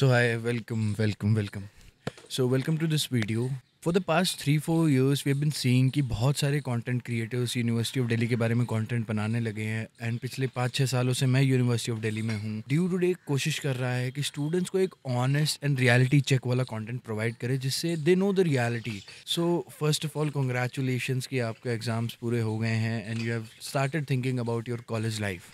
So hi, welcome welcome welcome so welcome to this video for the past three four years we been seeing कि बहुत सारे content creators University of Delhi के बारे में content बनाने लगे हैं एंड पिछले पाँच छः सालों से मैं यूनिवर्सिटी ऑफ दिल्ली में हूँ ड्यू टू डे कोशिश कर रहा है कि स्टूडेंट्स को एक ऑनेस्ट एंड रियलिटी चेक वाला कॉन्टेंट प्रोवाइड करे जिससे they know the reality so first of all congratulation कि आपके एग्जाम्स पूरे हो गए हैं and you have started thinking about your college life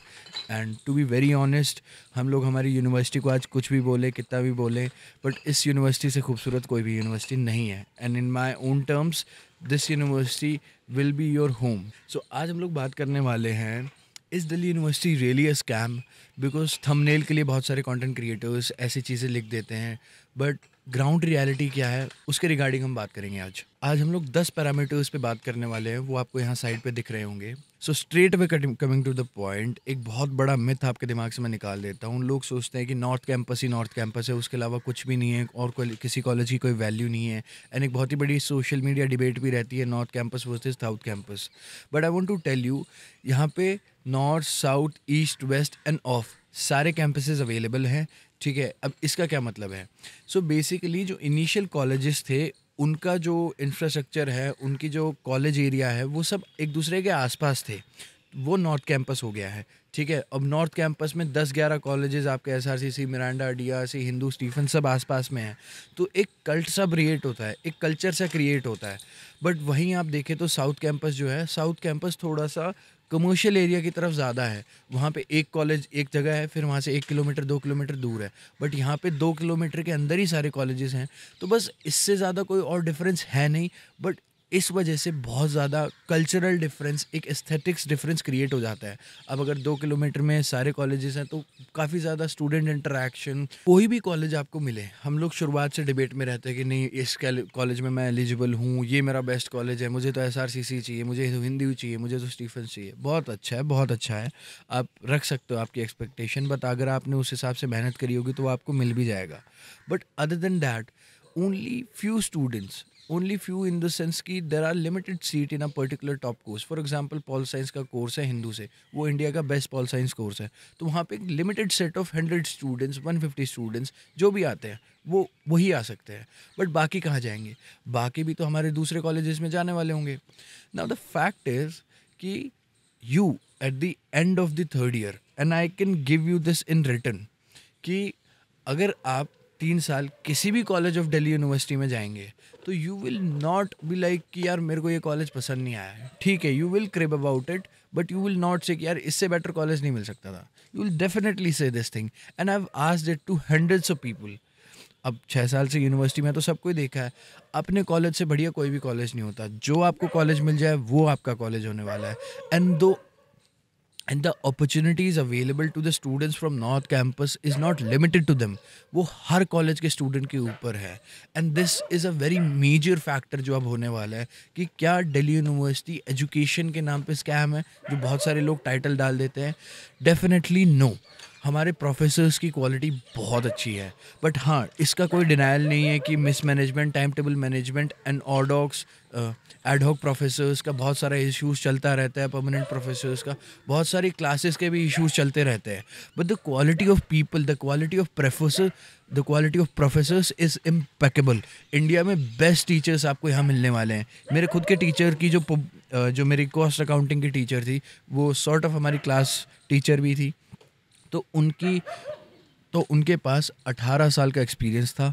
and to be very honest हम लोग हमारी यूनिवर्सिटी को आज कुछ भी बोले कितना भी बोले बट इस यूनिवर्सिटी से खूबसूरत कोई भी यूनिवर्सिटी नहीं है and in my own terms this university will be your home so आज हम लोग बात करने वाले हैं इस Delhi University really a scam because thumbnail के लिए बहुत सारे कंटेंट क्रिएटर्स ऐसी चीज़ें लिख देते हैं बट ग्राउंड रियलिटी क्या है उसके रिगार्डिंग हम बात करेंगे आज आज हम लोग दस पैरामीटर्स पे बात करने वाले हैं वो आपको यहाँ साइड पे दिख रहे होंगे so straight way coming to the point एक बहुत बड़ा मिथ आपके दिमाग से मैं निकाल देता हूँ लोग सोचते हैं कि नॉर्थ कैंपस ही नॉर्थ कैंपस है उसके अलावा कुछ भी नहीं है और कोई किसी कॉलेज की कोई वैल्यू नहीं है एंड एक बहुत ही बड़ी सोशल मीडिया डिबेट भी रहती है North Campus versus South Campus but I want to tell you यहाँ पे north south east west and of सारे कैंपसेज अवेलेबल हैं ठीक है अब इसका क्या मतलब है सो so बेसिकली जो इनिशियल कॉलेजेस थे उनका जो इंफ्रास्ट्रक्चर है उनकी जो कॉलेज एरिया है वो सब एक दूसरे के आसपास थे वो नॉर्थ कैंपस हो गया है ठीक है अब नॉर्थ कैंपस में 10-11 कॉलेजेस आपके S R C C Miranda D R C Hindu Stephen सब आसपास में है तो एक कल्ट सा क्रिएट होता है एक कल्चर सा क्रिएट होता है बट वहीं आप देखें तो साउथ कैंपस जो है साउथ कैंपस थोड़ा सा कमर्शियल एरिया की तरफ ज़्यादा है वहाँ पे एक कॉलेज एक जगह है फिर वहाँ से एक किलोमीटर दो किलोमीटर दूर है बट यहाँ पे दो किलोमीटर के अंदर ही सारे कॉलेजेस हैं तो बस इससे ज़्यादा कोई और डिफरेंस है नहीं बट इस वजह से बहुत ज़्यादा कल्चरल डिफरेंस एक एस्थेटिक्स डिफरेंस क्रिएट हो जाता है अब अगर दो किलोमीटर में सारे कॉलेजेस हैं तो काफ़ी ज़्यादा स्टूडेंट इंटरेक्शन कोई भी कॉलेज आपको मिले हम लोग शुरुआत से डिबेट में रहते हैं कि नहीं इस कॉलेज में मैं एलिजिबल हूँ ये मेरा बेस्ट कॉलेज है मुझे तो एस चाहिए मुझे तो हिंदी चाहिए मुझे तो स्टीफन चाहिए बहुत अच्छा है बहुत अच्छा है आप रख सकते हो आपकी एक्सपेक्टेशन बट अगर आपने उस हिसाब से मेहनत करी होगी तो आपको मिल भी जाएगा but other than that only few students only few in the sense कि there are limited seat in a particular top course for example pol science का कोर्स है हिंदू से वो इंडिया का बेस्ट पॉल साइंस कोर्स है तो वहाँ पे एक limited set of hundred students one fifty students जो भी आते हैं वो वही आ सकते हैं बट बाकी कहाँ जाएंगे बाकी भी तो हमारे दूसरे कॉलेजेस में जाने वाले होंगे नाउ द फैक्ट इज़ कि you at the end of the third year and I can give you this in return कि अगर आप तीन साल किसी भी कॉलेज ऑफ दिल्ली यूनिवर्सिटी में जाएंगे तो you will not be like कि यार मेरे को ये कॉलेज पसंद नहीं आया ठीक है you will crib about it but you will not say कि यार इससे बेटर कॉलेज नहीं मिल सकता था you will definitely say this thing and I have asked it to hundreds of people अब छः साल से यूनिवर्सिटी में तो सबको देखा है अपने कॉलेज से बढ़िया कोई भी कॉलेज नहीं होता जो आपको कॉलेज मिल जाए वो आपका कॉलेज होने वाला है and though and the opportunity is available to the students from North Campus is not limited to them वो हर कॉलेज के स्टूडेंट के ऊपर है and this is a very major factor जो अब होने वाला है कि क्या डेली यूनिवर्सिटी एजुकेशन के नाम पर स्कैम है जो बहुत सारे लोग टाइटल डाल देते हैं डेफिनेटली नो no. हमारे प्रोफेसर्स की क्वालिटी बहुत अच्छी है बट हाँ इसका कोई डिनाइल नहीं है कि mismanagement time table management and ऑडॉक्स एडहॉक प्रोफेसर्स का बहुत सारा इश्यूज चलता रहता है परमानेंट प्रोफेसर्स का बहुत सारी क्लासेस के भी इश्यूज चलते रहते हैं but the quality of people the quality of professor the quality of professors is impeccable India में बेस्ट टीचर्स आपको यहाँ मिलने वाले हैं मेरे खुद के टीचर की जो जो मेरी कॉस्ट अकाउंटिंग की टीचर थी वो सॉर्ट ऑफ हमारी क्लास टीचर भी थी तो उनकी तो उनके पास 18 साल का एक्सपीरियंस था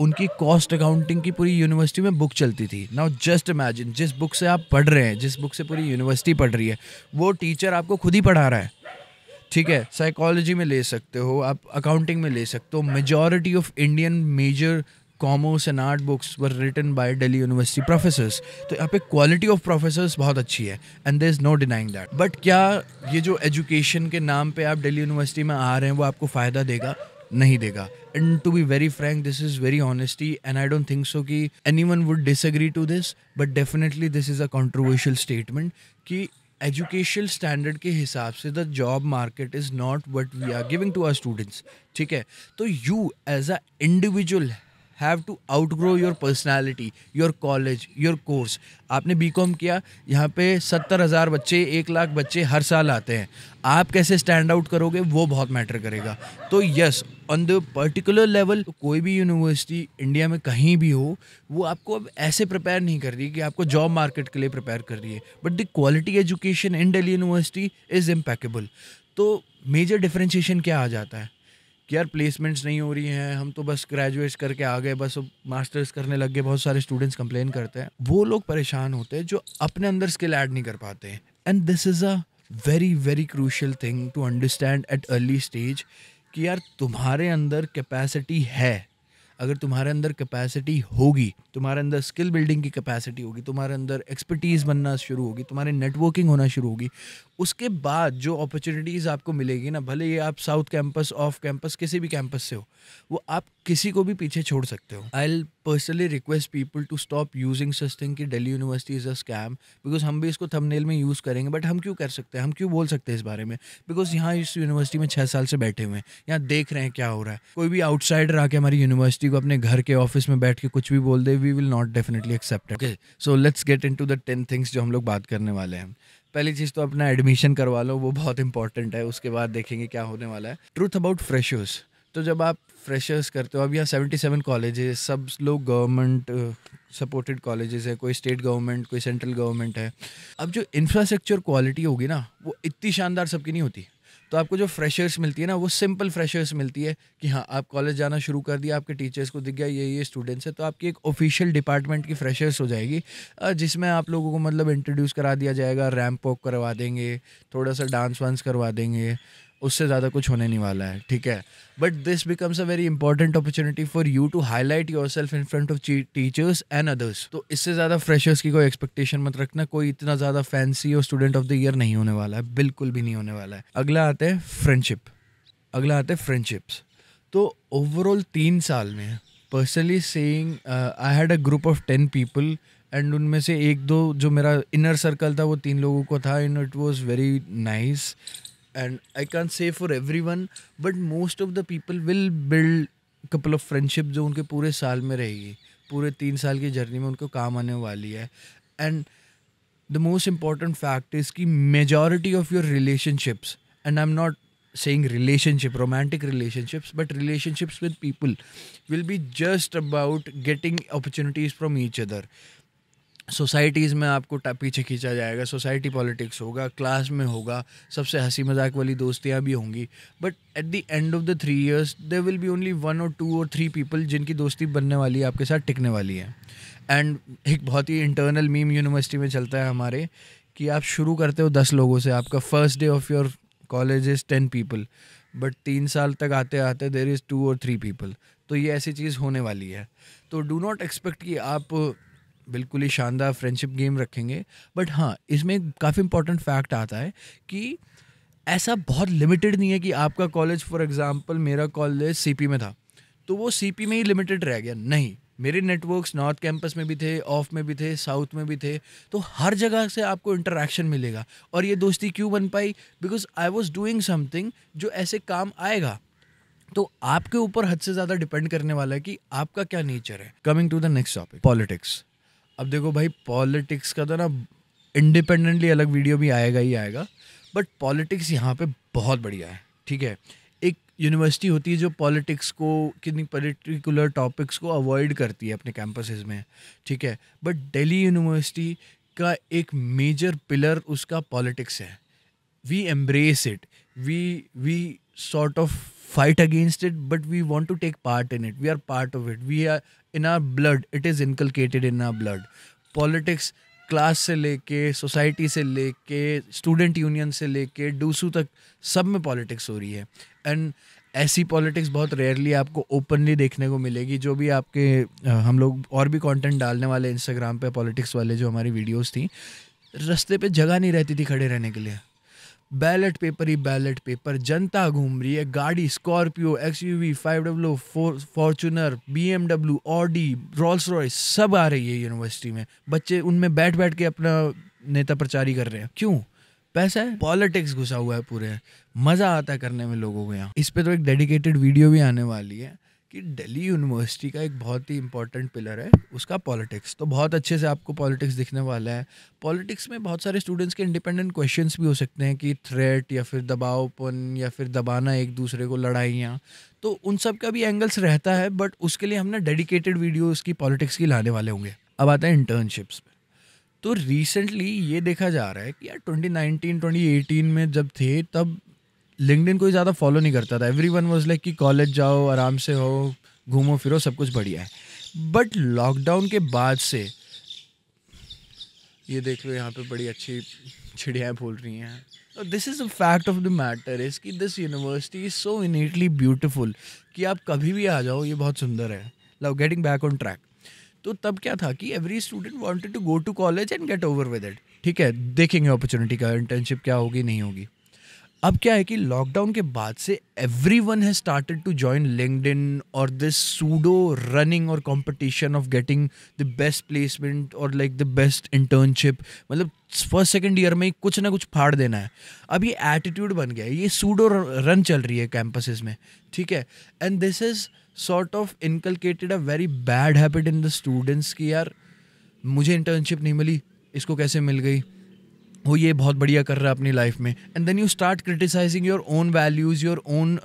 उनकी कॉस्ट अकाउंटिंग की पूरी यूनिवर्सिटी में बुक चलती थी नाउ जस्ट इमेजिन जिस बुक से आप पढ़ रहे हैं जिस बुक से पूरी यूनिवर्सिटी पढ़ रही है वो टीचर आपको खुद ही पढ़ा रहा है ठीक है साइकोलॉजी में ले सकते हो आप अकाउंटिंग में ले सकते हो majority of Indian major commerce and art books were written by Delhi University professors तो यहाँ पे क्वालिटी ऑफ प्रोफेसर्स बहुत अच्छी है and there is no denying that but क्या ये जो एजुकेशन के नाम पे आप दिल्ली यूनिवर्सिटी में आ रहे हैं वो आपको फ़ायदा देगा नहीं देगा and to be very frank this is very honesty and I don't think so कि anyone would disagree to this but definitely this is a controversial statement कि एजुकेशन स्टैंडर्ड के हिसाब से the job market is not what we are giving to our students ठीक है तो you as a individual have to outgrow your personality your college your course आपने B com किया यहाँ पे सत्तर हज़ार बच्चे एक लाख बच्चे हर साल आते हैं आप कैसे स्टैंड आउट करोगे वो बहुत मैटर करेगा तो yes on the particular level कोई भी यूनिवर्सिटी इंडिया में कहीं भी हो वो आपको अब ऐसे प्रिपेयर नहीं कर रही कि आपको जॉब मार्केट के लिए प्रिपेयर कर रही है but the quality education in Delhi university is impeccable तो मेजर डिफ्रेंशिएशन क्या आ जाता है कि यार प्लेसमेंट्स नहीं हो रही हैं हम तो बस ग्रेजुएट्स करके आ गए बस मास्टर्स करने लग गए बहुत सारे स्टूडेंट्स कंप्लेन करते हैं वो लोग परेशान होते हैं जो अपने अंदर स्किल ऐड नहीं कर पाते and this is a very very crucial thing to understand at early stage कि यार तुम्हारे अंदर कैपेसिटी है अगर तुम्हारे अंदर कैपेसिटी होगी तुम्हारे अंदर स्किल बिल्डिंग की कैपेसिटी होगी तुम्हारे अंदर एक्सपर्टीज़ बनना शुरू होगी तुम्हारे नेटवर्किंग होना शुरू होगी उसके बाद जो अपॉर्चुनिटीज़ आपको मिलेगी ना भले ये आप साउथ कैंपस ऑफ कैंपस किसी भी कैंपस से हो वो आप किसी को भी पीछे छोड़ सकते हो I personally request people to stop using such thing कि Delhi university is a scam because हम भी इसको थंबनेल में यूज़ करेंगे बट हम क्यों कर सकते हैं हम क्यों बोल सकते हैं इस बारे में बिकॉज यहाँ इस यूनिवर्सिटी में छः साल से बैठे हुए हैं यहाँ देख रहे हैं क्या हो रहा है कोई भी आउटसाइडर आके हमारी यूनिवर्सिटी को अपने घर के ऑफिस में बैठ के कुछ भी बोल दे we will not definitely accept okay so let's get into the ten things जो हम लोग बात करने वाले हैं पहली चीज़ तो अपना एडमिशन करवा लो वो बहुत इंपॉर्टेंट है उसके बाद देखेंगे क्या होने वाला है ट्रूथ अबाउट फ्रेशर्स तो जब आप फ्रेशर्स करते हो अब यहाँ सेवेंटी सेवन कॉलेज सब लोग गवर्नमेंट सपोर्टेड कॉलेजेस है कोई स्टेट गवर्नमेंट कोई सेंट्रल गवर्नमेंट है अब जो इंफ्रास्ट्रक्चर क्वालिटी होगी ना वो इतनी शानदार सबकी नहीं होती तो आपको जो फ्रेशर्स मिलती है ना वो सिंपल फ्रेशर्स मिलती है कि हाँ आप कॉलेज जाना शुरू कर दिया आपके टीचर्स को दिख गया ये ये स्टूडेंट्स है तो आपकी एक ऑफिशियल डिपार्टमेंट की फ्रेशर्स हो जाएगी जिसमें आप लोगों को मतलब इंट्रोड्यूस करा दिया जाएगा रैम्प वॉक करवा देंगे थोड़ा सा डांस वांस करवा देंगे उससे ज़्यादा कुछ होने नहीं वाला है ठीक है but this becomes a very important opportunity for you to highlight yourself in front of teachers and others तो इससे ज़्यादा फ्रेशर्स की कोई एक्सपेक्टेशन मत रखना कोई इतना ज़्यादा फैंसी और स्टूडेंट ऑफ द ईयर नहीं होने वाला है बिल्कुल भी नहीं होने वाला है अगला आते है फ्रेंडशिप अगला आते हैं फ्रेंडशिप्स तो ओवरऑल तीन साल में personally saying I had a group of ten people and उनमें से एक दो जो मेरा इनर सर्कल था वो तीन लोगों को था and it was very nice and I can't say for everyone, but most of the people will build couple of friendship जो उनके पूरे साल में रहेगी पूरे तीन साल की जर्नी में उनको काम आने वाली है and the most important fact is कि majority of your relationships and I am not saying relationship romantic relationships but relationships with people will be just about getting opportunities from each other societies में आपको पीछे खींचा जाएगा society politics होगा class में होगा सबसे हंसी मजाक वाली दोस्तियाँ भी होंगी but at the end of the three years there will be only one और टू और थ्री पीपल जिनकी दोस्ती बनने वाली है आपके साथ टिकने वाली है एंड एक बहुत ही इंटरनल मीम यूनिवर्सिटी में चलता है हमारे कि आप शुरू करते हो दस लोगों से आपका first day of your college is ten people but तीन साल तक आते आते देर इज़ टू और थ्री पीपल तो ये ऐसी चीज़ होने वाली है तो डू नॉट एक्सपेक्ट कि आप बिल्कुल ही शानदार फ्रेंडशिप गेम रखेंगे बट हाँ इसमें एक काफ़ी इंपॉर्टेंट फैक्ट आता है कि ऐसा बहुत लिमिटेड नहीं है कि आपका कॉलेज फॉर एग्जांपल मेरा कॉलेज सीपी में था तो वो सीपी में ही लिमिटेड रह गया नहीं मेरे नेटवर्क्स नॉर्थ कैंपस में भी थे ऑफ में भी थे साउथ में भी थे तो हर जगह से आपको इंटरेक्शन मिलेगा और ये दोस्ती क्यों बन पाई because I was doing something जो ऐसे काम आएगा तो आपके ऊपर हद से ज़्यादा डिपेंड करने वाला है कि आपका क्या नेचर है coming to the next topic politics अब देखो भाई पॉलिटिक्स का तो ना इंडिपेंडेंटली अलग वीडियो भी आएगा ही आएगा बट पॉलिटिक्स यहाँ पे बहुत बढ़िया है ठीक है एक यूनिवर्सिटी होती है जो पॉलिटिक्स को कितनी पर्टिकुलर टॉपिक्स को अवॉइड करती है अपने कैंपसेस में ठीक है बट दिल्ली यूनिवर्सिटी का एक मेजर पिलर उसका पॉलिटिक्स है we embrace it we we sort of fight against it but we want to take part in it we are part of it we are in our blood it is inculcated in our blood politics class से लेके society से लेके student union से लेके DUSU तक सब में politics हो रही है एंड ऐसी पॉलिटिक्स बहुत रेयरली आपको ओपनली देखने को मिलेगी जो भी आपके हम लोग और भी कंटेंट डालने वाले इंस्टाग्राम पे पॉलिटिक्स वाले जो हमारी वीडियोस थी रास्ते पे जगह नहीं रहती थी खड़े रहने के लिए बैलेट पेपर ही बैलेट पेपर जनता घूम रही है गाड़ी Scorpio X U V five W Fortuner B M W Audi Rolls Royce सब आ रही है यूनिवर्सिटी में बच्चे उनमें बैठ बैठ के अपना नेता प्रचारी कर रहे हैं क्यों पैसा है पॉलिटिक्स घुसा हुआ है पूरे मज़ा आता है करने में लोगों को यहाँ इस पर तो एक डेडिकेटेड वीडियो भी आने वाली है कि दिल्ली यूनिवर्सिटी का एक बहुत ही इंपॉर्टेंट पिलर है उसका पॉलिटिक्स तो बहुत अच्छे से आपको पॉलिटिक्स दिखने वाला है पॉलिटिक्स में बहुत सारे स्टूडेंट्स के इंडिपेंडेंट क्वेश्चन भी हो सकते हैं कि थ्रेट या फिर दबावपन या फिर दबाना एक दूसरे को लड़ाइयाँ तो उन सब का भी एंगल्स रहता है बट उसके लिए हमने डेडिकेटेड वीडियोज़ की पॉलिटिक्स की लाने वाले होंगे अब आता है इंटर्नशिप्स पर तो रिसेंटली ये देखा जा रहा है कि यार ट्वेंटी नाइनटीन में जब थे तब लिंकडिन कोई ज़्यादा फॉलो नहीं करता था एवरी वन वॉज लाइक कि कॉलेज जाओ आराम से हो घूमो फिरो सब कुछ बढ़िया है बट लॉकडाउन के बाद से ये देख लो यहाँ पे बड़ी अच्छी चिड़ियाँ बोल रही हैं this is a fact of the matter is कि this university is so initially beautiful कि आप कभी भी आ जाओ ये बहुत सुंदर है love getting back on track तो तब क्या था कि every student wanted to go to college and get over with it ठीक है देखेंगे अपॉर्चुनिटी का इंटर्नशिप क्या होगी नहीं होगी अब क्या है कि लॉकडाउन के बाद से everyone has started to join LinkedIn और दिस सूडो रनिंग और competition of getting the best placement और लाइक द बेस्ट इंटर्नशिप मतलब फर्स्ट सेकेंड ईयर में कुछ ना कुछ फाड़ देना है अब ये एटीट्यूड बन गया है ये सूडो रन चल रही है कैंपसेज में ठीक है and this is sort of inculcated a very bad habit in the students की यार मुझे इंटर्नशिप नहीं मिली इसको कैसे मिल गई वो ये बहुत बढ़िया कर रहा है अपनी लाइफ में and then you start criticising your own values your own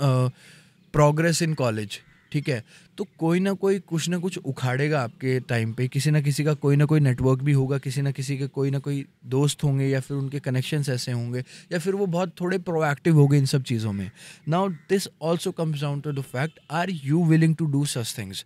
progress in college ठीक है तो कोई ना कोई कुछ ना कुछ उखाड़ेगा आपके टाइम पे किसी ना किसी का कोई ना कोई नेटवर्क भी होगा किसी ना किसी के कोई ना कोई दोस्त होंगे या फिर उनके कनेक्शन ऐसे होंगे या फिर वो बहुत थोड़े प्रोएक्टिव गए इन सब चीज़ों में now this also comes down to the fact are you willing to do such things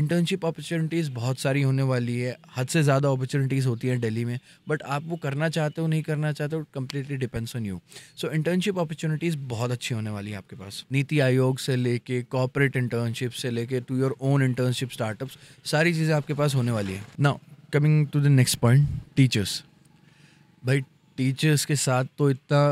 internship opportunities बहुत सारी होने वाली है हद से ज़्यादा अपॉर्चुनिटीज़ होती हैं दिल्ली में बट आप वो करना चाहते हो नहीं करना चाहते हो completely depends on you so internship opportunities बहुत अच्छी होने वाली है आपके पास नीति आयोग से लेके कॉपरेट इंटर्नशिप से लेके to your own internship startups सारी चीज़ें आपके पास होने वाली है ना coming to the next point teachers भाई टीचर्स के साथ तो इतना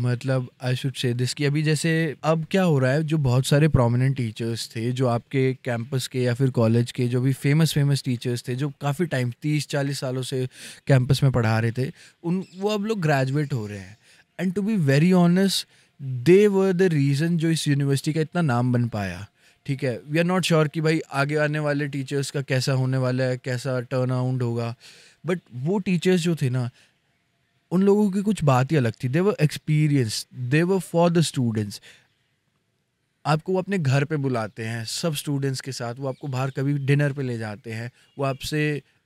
मतलब आई शुड से दिस कि अभी जैसे अब क्या हो रहा है जो बहुत सारे प्रोमिनेंट टीचर्स थे जो आपके कैंपस के या फिर कॉलेज के जो भी फेमस फेमस टीचर्स थे जो काफ़ी टाइम तीस चालीस सालों से कैंपस में पढ़ा रहे थे उन वो अब लोग ग्रेजुएट हो रहे हैं and to be very honest they were the reason जो इस यूनिवर्सिटी का इतना नाम बन पाया ठीक है वी आर नॉट श्योर कि भाई आगे आने वाले टीचर्स का कैसा होने वाला है कैसा टर्न आउंड होगा बट वो टीचर्स जो थे ना उन लोगों की कुछ बात ही अलग थी their experience they for the students आपको वो अपने घर पे बुलाते हैं सब स्टूडेंट्स के साथ वो आपको बाहर कभी डिनर पे ले जाते हैं वो आपसे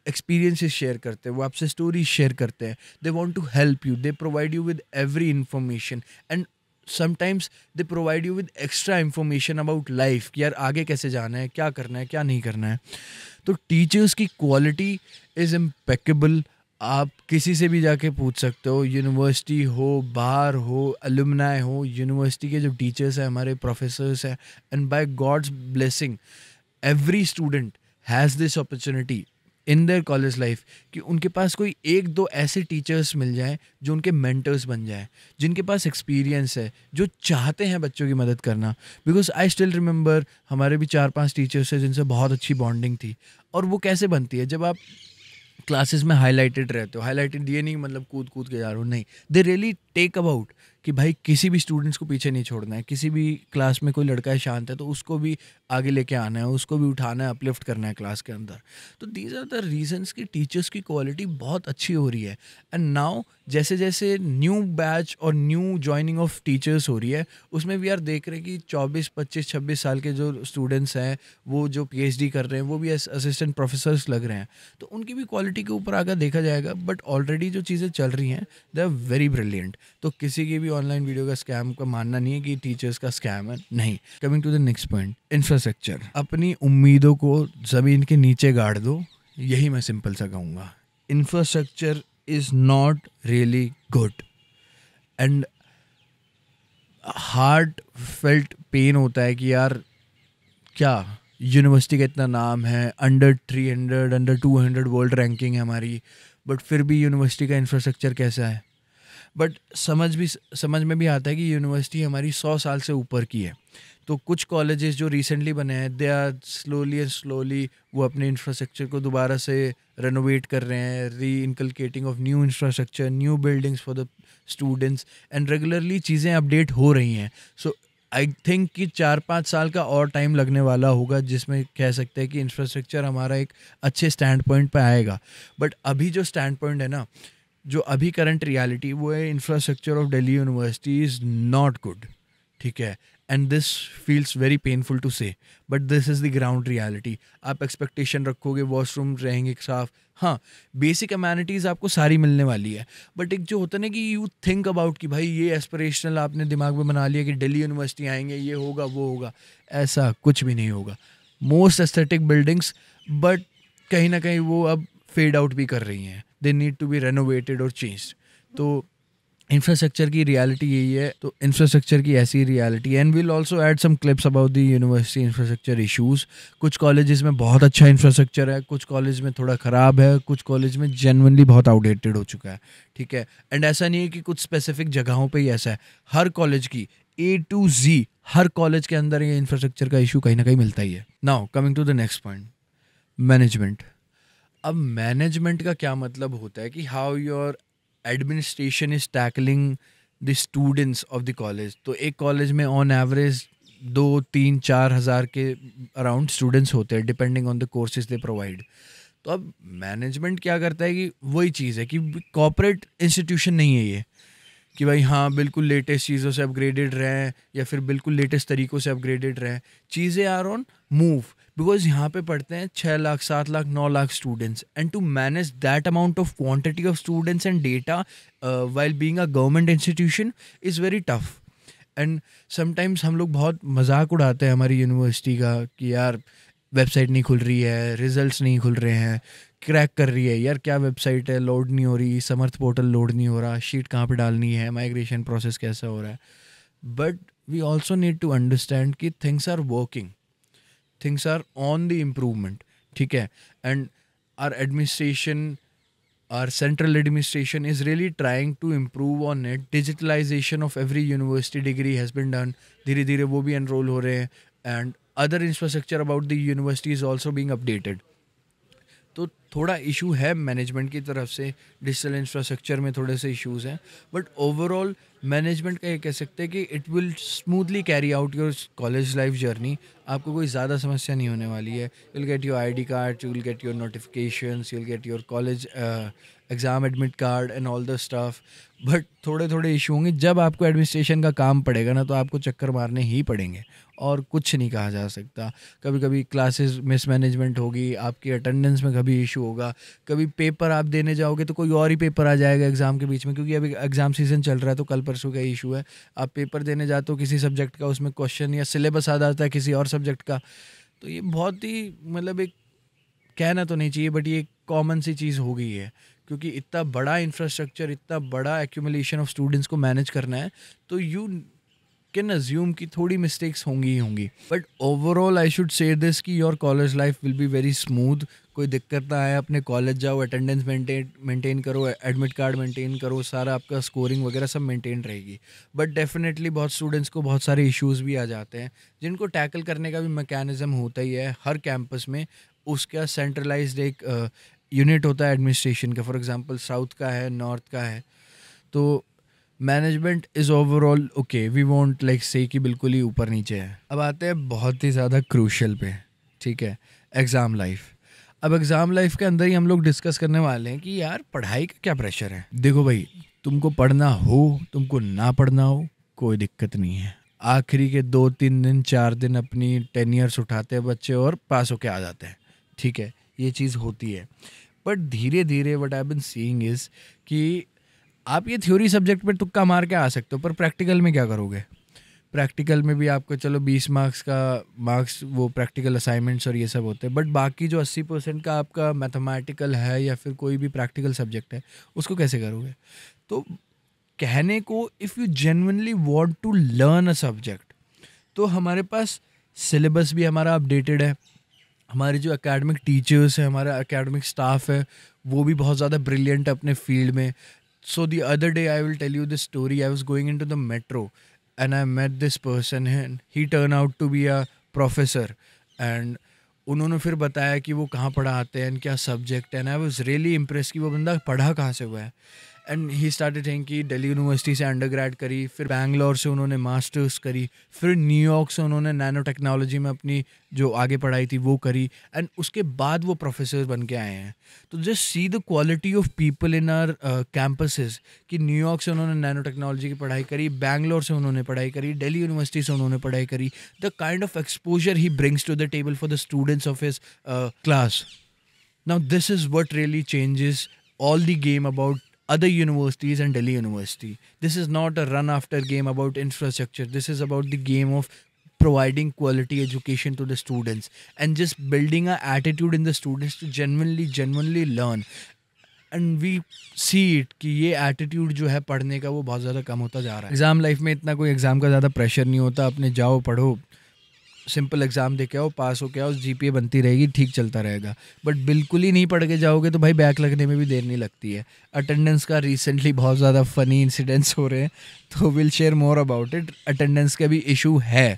एक्सपीरियंसेस शेयर करते हैं वो आपसे स्टोरीज शेयर करते हैं they want to help you they provide you with every information and sometimes they provide you with extra information about life कि यार आगे कैसे जाना है क्या करना है क्या नहीं करना है तो टीचर्स की क्वालिटी इज़ इम्पेकेबल आप किसी से भी जाके पूछ सकते हो यूनिवर्सिटी हो बाहर हो अलumni हो यूनिवर्सिटी के जो टीचर्स हैं हमारे प्रोफेसर्स हैं and by God's blessing every student has this opportunity in their college life कि उनके पास कोई एक दो ऐसे टीचर्स मिल जाएं जो उनके मेंटर्स बन जाएं जिनके पास एक्सपीरियंस है जो चाहते हैं बच्चों की मदद करना बिकॉज आई स्टिल रिमेंबर हमारे भी चार पांच टीचर्स हैं जिनसे बहुत अच्छी बॉन्डिंग थी और वो कैसे बनती है जब आप क्लासेस में हाईलाइटेड रहते हो हाईलाइटेड ये नहीं मतलब कूद कूद के जा रहे हो नहीं दे रियली टेक अबाउट कि भाई किसी भी स्टूडेंट्स को पीछे नहीं छोड़ना है किसी भी क्लास में कोई लड़का है शांत है तो उसको भी आगे लेके आना है उसको भी उठाना है अपलिफ्ट करना है क्लास के अंदर तो दीज आर द रीजन्स कि टीचर्स की क्वालिटी बहुत अच्छी हो रही है एंड नाउ जैसे जैसे न्यू बैच और न्यू ज्वाइनिंग ऑफ टीचर्स हो रही है उसमें वी आर देख रहे हैं कि 24, 25, 26 साल के जो स्टूडेंट्स हैं वो जो पी कर रहे हैं वो भी असिस्टेंट प्रोफेसर्स लग रहे हैं तो उनकी भी क्वालिटी के ऊपर आगे देखा जाएगा बट ऑलरेडी जो चीज़ें चल रही हैं दे आर वेरी ब्रिलियंट तो किसी की भी ऑनलाइन वीडियो का स्कैम का मानना नहीं है कि टीचर्स का स्कैम है नहीं coming to the next point infra infrastructure अपनी उम्मीदों को ज़मीन के नीचे गाड़ दो यही मैं सिंपल सा कहूँगा infrastructure is not really good and heartfelt pain होता है कि यार क्या यूनिवर्सिटी का इतना नाम है under three hundred under two hundred world ranking है हमारी बट फिर भी यूनिवर्सिटी का इंफ्रास्ट्रक्चर कैसा है बट समझ भी समझ में भी आता है कि यूनिवर्सिटी हमारी सौ साल से ऊपर की है तो कुछ कॉलेजेस जो रिसेंटली बने हैं they are slowly and slowly वो अपने इंफ्रास्ट्रक्चर को दोबारा से रेनोवेट कर रहे हैं re inculcating of new infrastructure new buildings for the students and regularly चीज़ें अपडेट हो रही हैं सो आई थिंक कि चार पाँच साल का और टाइम लगने वाला होगा जिसमें कह सकते हैं कि इंफ्रास्ट्रक्चर हमारा एक अच्छे स्टैंड पॉइंट पर आएगा बट अभी जो स्टैंड पॉइंट है ना जो अभी करंट रियलिटी वो है infrastructure of Delhi university is not good ठीक है and this feels very painful to say but this is the ground reality आप एक्सपेक्टेशन रखोगे वॉशरूम रहेंगे साफ हाँ बेसिक अमेनिटीज़ आपको सारी मिलने वाली है बट एक जो होता ना कि यू थिंक अबाउट कि भाई ये एस्परेशनल आपने दिमाग में बना लिया कि दिल्ली यूनिवर्सिटी आएंगे ये होगा वो होगा ऐसा कुछ भी नहीं होगा मोस्ट एस्थेटिक बिल्डिंग्स बट कहीं ना कहीं वो अब फेड आउट भी कर रही हैं they need to be renovated और चेंज तो इंफ्रास्ट्रक्चर की रियलिटी यही है तो इंफ्रास्ट्रक्चर की ऐसी reality and will also add some clips about the university infrastructure issues कुछ कॉलेज में बहुत अच्छा इंफ्रास्ट्रक्चर है कुछ कॉलेज में थोड़ा ख़राब है कुछ कॉलेज में जेनवनली बहुत आउटडेटेड हो चुका है ठीक है एंड ऐसा नहीं है कि कुछ स्पेसिफिक जगहों पर ही ऐसा है हर कॉलेज की ए टू जी हर कॉलेज के अंदर ये इंफ्रास्ट्रक्चर का इशू कहीं ना कहीं मिलता ही है now coming to the next point management अब मैनेजमेंट का क्या मतलब होता है कि how your administration is tackling the students of the college तो एक कॉलेज में ऑन एवरेज दो तीन चार हज़ार के अराउंड स्टूडेंट्स होते हैं depending on the courses they provide तो अब मैनेजमेंट क्या करता है कि वही चीज़ है कि कॉपरेट इंस्टीट्यूशन नहीं है ये कि भाई हाँ बिल्कुल लेटेस्ट चीज़ों से अपग्रेडेड रहें या फिर बिल्कुल लेटेस्ट तरीक़ों से अपग्रेडेड रहें चीज़ें आर ऑन मूव बिकॉज यहाँ पे पढ़ते हैं छः लाख सात लाख नौ lakh students and to manage that amount of quantity of students and data while being a government institution is very tough and sometimes हम लोग बहुत मजाक उड़ाते हैं हमारी यूनिवर्सिटी का कि यार वेबसाइट नहीं खुल रही है रिजल्ट नहीं खुल रहे हैं क्रैक कर रही है यार क्या वेबसाइट है लोड नहीं हो रही समर्थ पोर्टल लोड नहीं हो रहा शीट कहाँ पे डालनी है माइग्रेशन प्रोसेस कैसा हो रहा है but we also need to understand कि things are working things are on the improvement ठीक है and our administration our central administration is really trying to improve on it digitalisation of every university degree has been done धीरे धीरे वो भी enrol हो रहे हैं and other infrastructure about the university is also being updated तो थोड़ा issue है मैनेजमेंट की तरफ से डिजिटल इंफ्रास्ट्रक्चर में थोड़े से इश्यूज हैं बट ओवरऑल मैनेजमेंट का ये कह सकते हैं कि it will smoothly carry out your college life journey आपको कोई ज़्यादा समस्या नहीं होने वाली है will get your ID card you will get your notification will get your college exam admit card and all the staff but थोड़े थोड़े इशू होंगे जब आपको एडमिनिस्ट्रेशन का काम पड़ेगा ना तो आपको चक्कर मारने ही पड़ेंगे और कुछ नहीं कहा जा सकता कभी कभी क्लासेस मिसमैनेजमेंट होगी आपकी अटेंडेंस में कभी इशू इशू होगा कभी पेपर आप देने जाओगे तो कोई और ही पेपर आ जाएगा एग्ज़ाम के बीच में क्योंकि अभी एग्ज़ाम सीज़न चल रहा है तो कल परसों का इशू है आप पेपर देने जाते हो किसी सब्जेक्ट का उसमें क्वेश्चन या सिलेबस आ जाता है किसी और सब्जेक्ट का तो ये बहुत ही मतलब एक कहना तो नहीं चाहिए बट ये कॉमन सी चीज़ हो गई है क्योंकि इतना बड़ा इंफ्रास्ट्रक्चर इतना बड़ा एक्यूमलेशन ऑफ स्टूडेंट्स को मैनेज करना है तो यू कैन अज्यूम कि थोड़ी मिस्टेक्स होंगी ही होंगी but overall I should say this कि your college life will be very smooth कोई दिक्कत ना आए अपने कॉलेज जाओ अटेंडेंस मेंटेन मेंटेन करो एडमिट कार्ड मेंटेन करो सारा आपका स्कोरिंग वगैरह सब मेंटेन रहेगी बट डेफिनेटली बहुत स्टूडेंट्स को बहुत सारे इश्यूज़ भी आ जाते हैं जिनको टैकल करने का भी मैकेनिज़्म होता ही है हर कैंपस में उसका सेंट्रलाइज्ड एक यूनिट होता है एडमिनिस्ट्रेशन का फॉर एग्जांपल साउथ का है नॉर्थ का है तो management is overall okay we want like say कि बिल्कुल ही ऊपर नीचे है अब आते हैं बहुत ही ज़्यादा क्रूशल पे ठीक है एग्ज़ाम लाइफ अब एग्ज़ाम लाइफ के अंदर ही हम लोग डिस्कस करने वाले हैं कि यार पढ़ाई का क्या प्रेशर है देखो भाई तुमको पढ़ना हो तुमको ना पढ़ना हो कोई दिक्कत नहीं है आखिरी के दो तीन दिन चार दिन अपनी टेन ईयर्स उठाते हैं बच्चे और पास होके आ जाते हैं ठीक है ये चीज़ होती है बट धीरे धीरे what I been seeing is कि आप ये थ्योरी सब्जेक्ट पर तुक्का मार के आ सकते हो पर प्रैक्टिकल में क्या करोगे प्रैक्टिकल में भी आपको चलो बीस मार्क्स का मार्क्स वो प्रैक्टिकल असाइनमेंट्स और ये सब होते हैं बट बाकी जो अस्सी परसेंट का आपका मैथमेटिकल है या फिर कोई भी प्रैक्टिकल सब्जेक्ट है उसको कैसे करोगे तो कहने को if you genuinely want to learn a subject तो हमारे पास सिलेबस भी हमारा अपडेटेड है हमारे जो एकेडमिक टीचर्स हैं हमारा एकेडमिक स्टाफ है वो भी बहुत ज़्यादा ब्रिलियंट अपने फील्ड में so the other day I will tell you this story I was going into the metro and I met this person है he turn out to be a professor and उन्होंने फिर बताया कि वो कहाँ पढ़ाते हैं क्या सब्जेक्ट है and I was really impress कि वो बंदा पढ़ा कहाँ से हुआ है एंड ही स्टार्टेड थिंग कि दिल्ली यूनिवर्सिटी से ग्रेड करी फिर बैंगलोर से उन्होंने मास्टर्स करी फिर न्यूयॉर्क से उन्होंने नैनो टेक्नोलॉजी में अपनी जो आगे पढ़ाई थी वो करी एंड उसके बाद वो प्रोफेसर बन के आए हैं तो just see the quality of people in our campuses कि न्यूयॉर्क से उन्होंने नैनो टेक्नोलॉजी की पढ़ाई करी बैंगलोर से उन्होंने पढ़ाई करी दिल्ली यूनिवर्सिटी से उन्होंने पढ़ाई करी द काइंड ऑफ एक्सपोजर ही brings to the table for the students of his class now this is what really changes all the game about other universities and Delhi University. This is not a run after game about infrastructure. This is about the game of providing quality education to the students and just building an attitude in the students to genuinely genuinely learn and we see it कि ये attitude जो है पढ़ने का वो बहुत ज़्यादा कम होता जा रहा है एग्ज़ाम लाइफ में इतना कोई एग्ज़ाम का ज़्यादा प्रेशर नहीं होता अपने जाओ पढ़ो सिंपल एग्ज़ाम दे के आओ पास हो के आओ जी बनती रहेगी ठीक चलता रहेगा बट बिल्कुल ही नहीं पढ़ के जाओगे तो भाई बैक लगने में भी देर नहीं लगती है अटेंडेंस का रिसेंटली बहुत ज़्यादा फ़नी इंसिडेंट्स हो रहे हैं तो will share more about it attendance का भी इशू है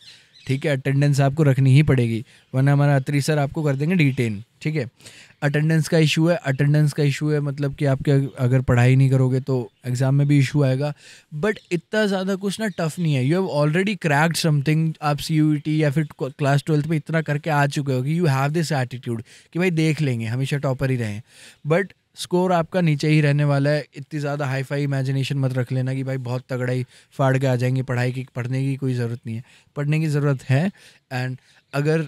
ठीक है अटेंडेंस आपको रखनी ही पड़ेगी वरना हमारा अत्री सर आपको कर देंगे डिटेन ठीक है अटेंडेंस का इशू है अटेंडेंस का इशू है मतलब कि आपके अगर पढ़ाई नहीं करोगे तो एग्ज़ाम में भी इशू आएगा बट इतना ज़्यादा कुछ ना टफ नहीं है you have already cracked something आप सी यू टी या फिर क्लास ट्वेल्थ में इतना करके आ चुके हो कि यू हैव दिस एटीट्यूड कि भाई देख लेंगे हमेशा टॉपर ही रहें बट स्कोर आपका नीचे ही रहने वाला है इतनी ज़्यादा हाई फाई इमेजिनेशन मत रख लेना कि भाई बहुत तगड़ा ही फाड़ के आ जाएंगे पढ़ाई की पढ़ने की कोई ज़रूरत नहीं है पढ़ने की ज़रूरत है एंड अगर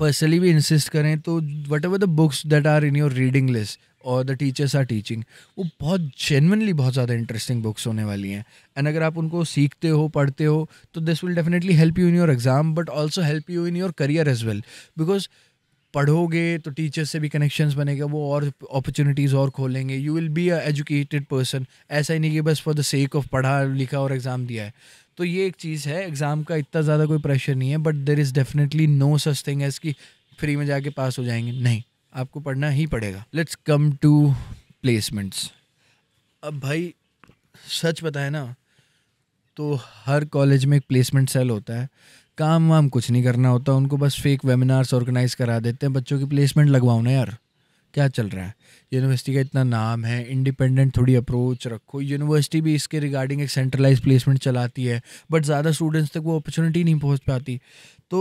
पर्सनली भी इंसिस्ट करें तो whatever the books that are in your reading list और द टीचर्स आर टीचिंग वो बहुत जेनवनली बहुत ज़्यादा इंटरेस्टिंग बुक्स होने वाली हैं एंड अगर आप उनको सीखते हो पढ़ते हो तो this will definitely help you in your exam but also help you in your career as well because पढ़ोगे तो टीचर्स से भी कनेक्शंस बनेगा वो और अपॉर्चुनिटीज़ और खोलेंगे you will be a educated person ऐसा ही नहीं कि बस फॉर द सेक ऑफ पढ़ा लिखा और एग्ज़ाम दिया है तो ये एक चीज़ है एग्ज़ाम का इतना ज़्यादा कोई प्रेशर नहीं है but there is definitely no such thing as कि फ्री में जाके पास हो जाएंगे नहीं आपको पढ़ना ही पड़ेगा लेट्स कम टू प्लेसमेंट्स अब भाई सच बताए ना तो हर कॉलेज में एक प्लेसमेंट सेल होता है काम वाम कुछ नहीं करना होता उनको बस फेक वेबिनार्स ऑर्गेनाइज करा देते हैं बच्चों की प्लेसमेंट लगवाओ ना यार क्या चल रहा है यूनिवर्सिटी का इतना नाम है इंडिपेंडेंट थोड़ी अप्रोच रखो यूनिवर्सिटी भी इसके रिगार्डिंग एक सेंट्रलाइज प्लेसमेंट चलाती है बट ज़्यादा स्टूडेंट्स तक वो अपॉर्चुनिटी नहीं पहुंच पाती तो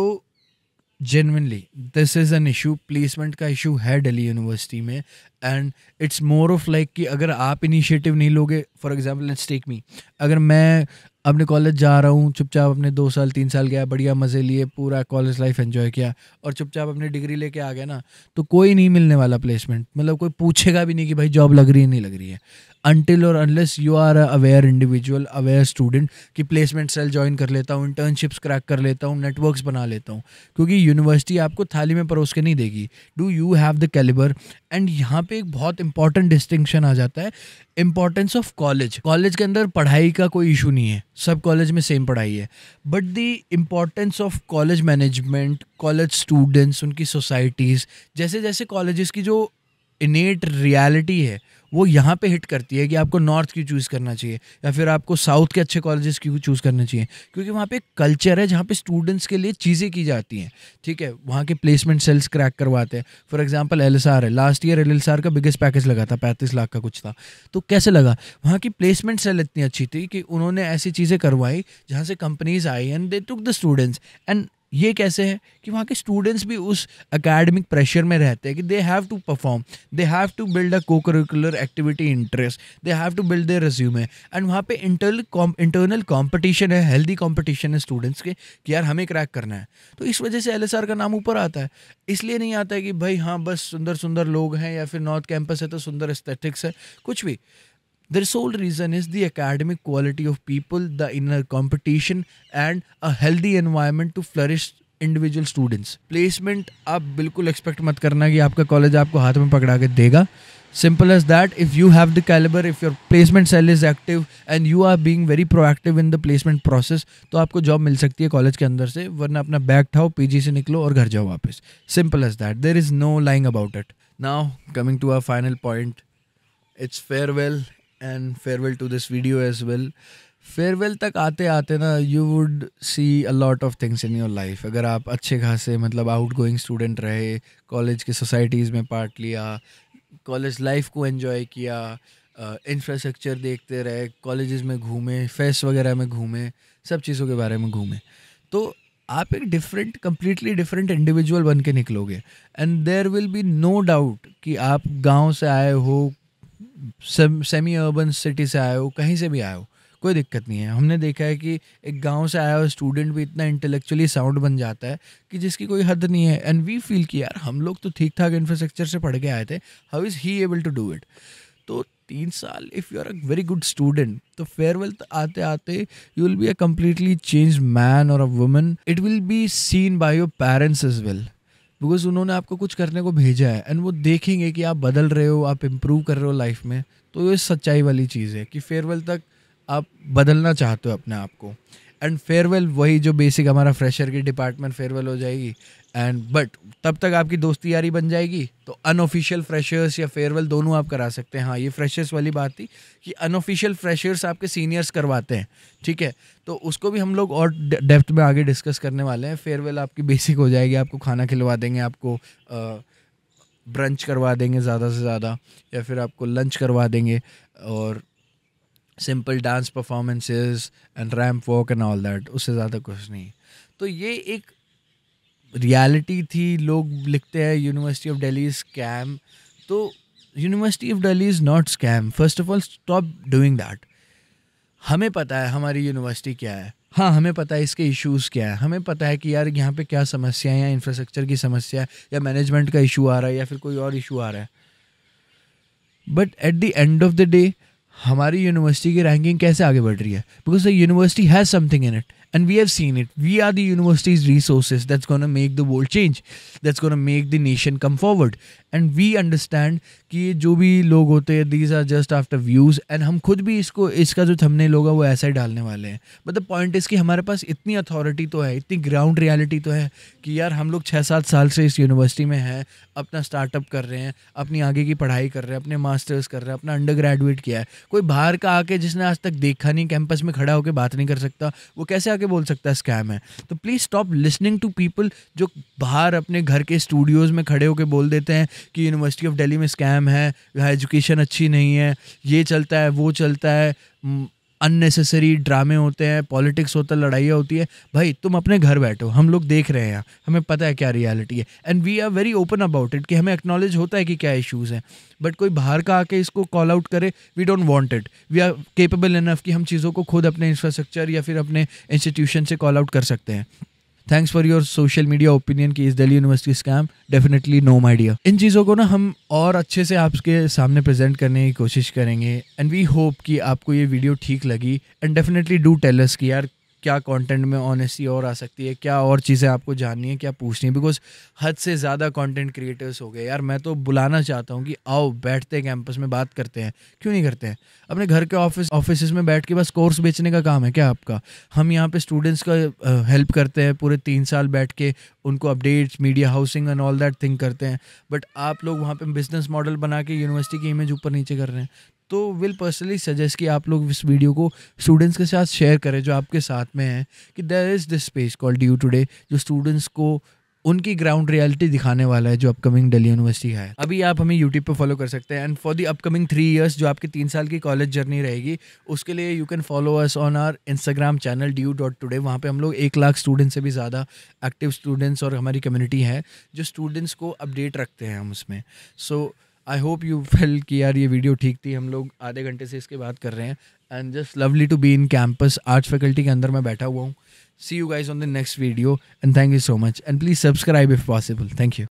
genuinely this is an issue placement का इशू है डेली यूनिवर्सिटी में and it's more of like कि अगर आप इनिशिएटिव नहीं लोगे for example let's take me अगर मैं अपने कॉलेज जा रहा हूँ चुपचाप अपने दो साल तीन साल गया बढ़िया मज़े लिए पूरा कॉलेज लाइफ एंजॉय किया और चुपचाप अपनी डिग्री लेके आ गया ना तो कोई नहीं मिलने वाला प्लेसमेंट मतलब कोई पूछेगा भी नहीं कि भाई जॉब लग रही है नहीं लग रही है अनटिल और unless you are aware individual aware student कि प्लेसमेंट सेल ज्वाइन कर लेता हूँ इंटर्नशिप्स क्रैक कर लेता हूँ नेटवर्क्स बना लेता हूँ क्योंकि यूनिवर्सिटी आपको थाली में परोस के नहीं देगी do you have the calibre and यहाँ पे पे एक बहुत इंपॉर्टेंट डिस्टिंक्शन आ जाता है इंपॉर्टेंस ऑफ कॉलेज कॉलेज के अंदर पढ़ाई का कोई इशू नहीं है सब कॉलेज में सेम पढ़ाई है but the importance of college management college students उनकी सोसाइटीज़ जैसे जैसे कॉलेज की जो इनेट रियलिटी है वो यहाँ पे हिट करती है कि आपको नॉर्थ क्यों चूज़ करना चाहिए या फिर आपको साउथ के अच्छे कॉलेजेस क्यों चूज़ करना चाहिए क्योंकि वहाँ पे कल्चर है जहाँ पे स्टूडेंट्स के लिए चीज़ें की जाती हैं ठीक है वहाँ के प्लेसमेंट सेल्स क्रैक करवाते हैं फॉर एग्जाम्पल एल है लास्ट ईयर एल का बिगेस्ट पैकेज लगा था पैंतीस लाख का कुछ था तो कैसे लगा वहाँ की प्लेसमेंट सेल इतनी अच्छी थी कि उन्होंने ऐसी चीज़ें करवाई जहाँ से कंपनीज आई and they took the students and ये कैसे है कि वहाँ के स्टूडेंट्स भी उस अकेडमिक प्रेशर में रहते हैं कि they have to perform they have to build a co-curricular activity interest they have to build their resume and वहाँ पे इंटरनल इंटरनल कॉम्पिटिशन है हेल्दी कॉम्पिटिशन है स्टूडेंट्स के कि यार हमें क्रैक करना है तो इस वजह से एल का नाम ऊपर आता है इसलिए नहीं आता है कि भाई हाँ बस सुंदर सुंदर लोग हैं या फिर नॉर्थ कैंपस है तो सुंदर एस्थेटिक्स है कुछ भी The sole reason is the academic quality of people, the inner competition, and a healthy environment to flourish individual students placement आप बिल्कुल एक्सपेक्ट मत करना कि आपका कॉलेज आपको हाथ में पकड़ा के देगा simple as that if you have the caliber if your placement cell is active and you are being very proactive in the placement process तो आपको जॉब मिल सकती है कॉलेज के अंदर से वरना अपना बैग ठाओ पीजी से निकलो और घर जाओ वापस simple as that there is no lying about it now coming to our final point it's farewell and farewell to this video as well farewell तक आते आते ना you would see a lot of things in your life अगर आप अच्छे खासे मतलब outgoing student रहे कॉलेज की सोसाइटीज़ में पार्ट लिया कॉलेज लाइफ को एंजॉय किया इंफ्रास्ट्रक्चर uh, देखते रहे कॉलेज में घूमे फेस्ट वगैरह में घूमे सब चीज़ों के बारे में घूमे तो आप एक डिफरेंट कम्प्लीटली डिफरेंट इंडिविजुअल बन के निकलोगे and there will be no doubt कि आप गांव से आए हो सेमी अर्बन सिटी से आए हो कहीं से भी आए हो कोई दिक्कत नहीं है हमने देखा है कि एक गांव से आया हुआ स्टूडेंट भी इतना इंटेलेक्चुअली साउंड बन जाता है कि जिसकी कोई हद नहीं है एंड वी फील कि यार हम लोग तो ठीक ठाक इंफ्रास्ट्रक्चर से पढ़ के आए थे how is he able to do it तो तीन साल if you are a very good student तो फेयरवेल आते आते you will be a completely change man और a woman it will be seen by your parents as well because उन्होंने आपको कुछ करने को भेजा है एंड वो देखेंगे कि आप बदल रहे हो आप इम्प्रूव कर रहे हो लाइफ में तो ये सच्चाई वाली चीज़ है कि फेयरवेल तक आप बदलना चाहते हो अपने आप को एंड फेयरवेल वही जो बेसिक हमारा फ्रेशर की डिपार्टमेंट फेयरवेल हो जाएगी एंड बट तब तक आपकी दोस्ती यारी बन जाएगी तो अनऑफिशियल फ्रेशर्स या फेयरवेल दोनों आप करा सकते हैं हाँ ये फ्रेशर्स वाली बात थी कि अनऑफिशियल फ्रेशर्स आपके सीनियर्स करवाते हैं ठीक है तो उसको भी हम लोग और डेप्थ में आगे डिस्कस करने वाले हैं फेयरवेल आपकी बेसिक हो जाएगी आपको खाना खिलवा देंगे आपको आ, ब्रंच करवा देंगे ज़्यादा से ज़्यादा या फिर आपको लंच करवा देंगे और simple dance performances and ramp walk and all that उससे ज़्यादा कुछ नहीं तो ये एक रियलिटी थी लोग लिखते हैं यूनिवर्सिटी ऑफ डेली स्कैम तो university of Delhi is not scam first of all stop doing that हमें पता है हमारी यूनिवर्सिटी क्या है हाँ हमें पता है इसके इश्यूज़ क्या है हमें पता है कि यार यहाँ पे क्या समस्या है या इंफ्रास्ट्रक्चर की समस्या है या मैनेजमेंट का इशू आ रहा है या फिर कोई और इशू आ रहा है but at the end of the day हमारी यूनिवर्सिटी की रैंकिंग कैसे आगे बढ़ रही है because the university has something in it and we have seen it we are the universities resources that's gonna make the world change that's gonna make the nation come forward and we understand कि ये जो भी लोग होते हैं these are just after views and हम खुद भी इसको इसका जो थमने लोग वो ऐसा ही डालने वाले हैं बट द पॉइंट इस कि हमारे पास इतनी अथॉरिटी तो है इतनी ग्राउंड रियलिटी तो है कि यार हम लोग छः सात साल से इस यूनिवर्सिटी में हैं अपना स्टार्टअप कर रहे हैं अपनी आगे की पढ़ाई कर रहे हैं अपने मास्टर्स कर रहे हैं अपना अंडर ग्रेजुएट किया है कोई बाहर का आके जिसने आज तक देखा नहीं कैंपस में खड़ा होकर बात नहीं कर सकता वो कैसे आके बोल सकता है स्कैम है तो please stop listening to people जो बाहर अपने घर के स्टूडियोज़ में खड़े होकर बोल देते हैं कि यूनिवर्सिटी ऑफ दिल्ली में स्कैम है यहाँ एजुकेशन अच्छी नहीं है ये चलता है वो चलता है अननेसेसरी ड्रामे होते हैं पॉलिटिक्स होता है लड़ाइयाँ होती है भाई तुम अपने घर बैठो हम लोग देख रहे हैं हमें पता है क्या रियलिटी है and we are very open about it कि हमें एक्नॉलेज होता है कि क्या इश्यूज़ हैं बट कोई बाहर का आके इसको कॉल आउट करे we don't want it we are capable enough कि हम चीज़ों को खुद अपने इंफ्रास्ट्रक्चर या फिर अपने इंस्टीट्यूशन से कॉल आउट कर सकते हैं thanks for your social media opinion की इस Delhi university scam definitely no media इन चीज़ों को ना हम और अच्छे से आपके सामने प्रेजेंट करने की कोशिश करेंगे एंड वी होप कि आपको ये वीडियो ठीक लगी and definitely do tell us कि यार क्या कंटेंट में ऑनेस्टी और आ सकती है क्या और चीज़ें आपको जाननी है क्या पूछनी है बिकॉज हद से ज़्यादा कंटेंट क्रिएटर्स हो गए यार मैं तो बुलाना चाहता हूँ कि आओ बैठते कैंपस में बात करते हैं क्यों नहीं करते हैं अपने घर के ऑफिस ऑफिस में बैठ के बस कोर्स बेचने का काम है क्या आपका हम यहाँ पर स्टूडेंट्स का हेल्प करते हैं पूरे तीन साल बैठ के उनको updates media housing and all that thing करते हैं बट आप लोग वहाँ पर बिजनेस मॉडल बना के यूनिवर्सिटी की इमेज ऊपर नीचे कर रहे हैं तो विल पर्सनली सजेस्ट कि आप लोग इस वीडियो को स्टूडेंट्स के साथ शेयर करें जो आपके साथ में हैं कि there is this space called you today जो स्टूडेंट्स को उनकी ग्राउंड रियलिटी दिखाने वाला है जो अपकमिंग दिल्ली यूनिवर्सिटी है अभी आप हमें यूट्यूब पे फॉलो कर सकते हैं and for the upcoming three years जो आपकी तीन साल की कॉलेज जर्नी रहेगी उसके लिए you can follow us on our Instagram channel D U dot today वहाँ पर हम लोग एक लाख स्टूडेंट से भी ज़्यादा एक्टिव स्टूडेंट्स और हमारी कम्युनिटी है जो स्टूडेंट्स को अपडेट रखते हैं हम उसमें so so, I hope you feel कि यार ये वीडियो ठीक थी हम लोग आधे घंटे से इसके बात कर रहे हैं and just lovely to be in campus arts faculty के अंदर मैं बैठा हुआ हूँ see you guys on the next video and thank you so much and please subscribe if possible thank you